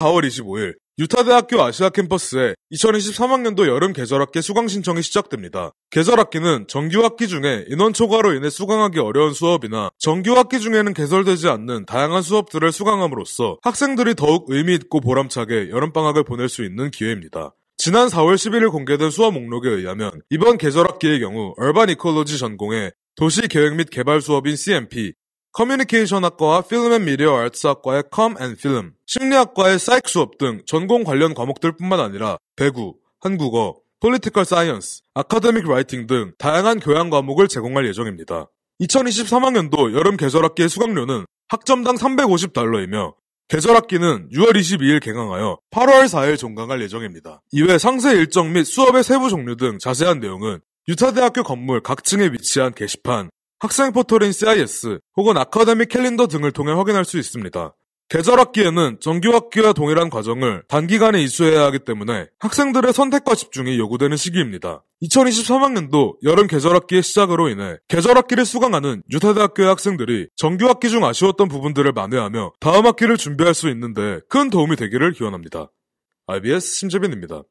4월 25일 유타대학교 아시아 캠퍼스에 2023학년도 여름 계절학기 수강 신청이 시작됩니다. 계절학기는 정규학기 중에 인원 초과로 인해 수강하기 어려운 수업이나 정규학기 중에는 개설되지 않는 다양한 수업들을 수강함으로써 학생들이 더욱 의미 있고 보람차게 여름방학을 보낼 수 있는 기회입니다. 지난 4월 11일 공개된 수업 목록에 의하면 이번 계절학기의 경우 얼반 이콜로지 전공에 도시 계획 및 개발 수업인 CMP, 커뮤니케이션학과와 필름 앤 미디어 알트학과의컴 앤 필름, 심리학과의 사이크 수업 등 전공 관련 과목들뿐만 아니라 배구, 한국어, 폴리티컬 사이언스, 아카데믹 라이팅 등 다양한 교양 과목을 제공할 예정입니다. 2023학년도 여름 계절학기의 수강료는 학점당 350달러이며 계절학기는 6월 22일 개강하여 8월 4일 종강할 예정입니다. 이외 상세 일정 및 수업의 세부 종류 등 자세한 내용은 유타대학교 건물 각층에 위치한 게시판 학생 포털인 CIS 혹은 아카데미 캘린더 등을 통해 확인할 수 있습니다. 계절학기에는 정규학기와 동일한 과정을 단기간에 이수해야 하기 때문에 학생들의 선택과 집중이 요구되는 시기입니다. 2023학년도 여름 계절학기의 시작으로 인해 계절학기를 수강하는 유타대학교의 학생들이 정규학기 중 아쉬웠던 부분들을 만회하며 다음 학기를 준비할 수 있는데 큰 도움이 되기를 기원합니다. IBS 심재빈입니다.